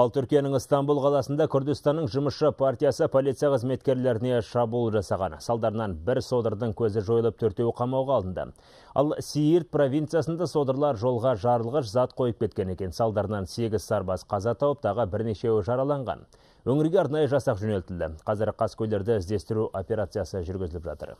ал түркияның Истанбул қаласында күрдістанның жұмысшы партиясы полиция қызметкерлеріне шабуыл жасаған салдарынан бір содырдың көзі жойылып төртеуі қамауға алынды ал сиирт провинциясында содырлар жолға жарылғыш зат қойып кеткен екен салдарынан сегіз сарбас қаза тауып тағы бірнешеуі жараланған өңірге арнайы жасақ жөнелтілді қазір қаскөйлерді іздестіру операциясы жүргізіліп жатыр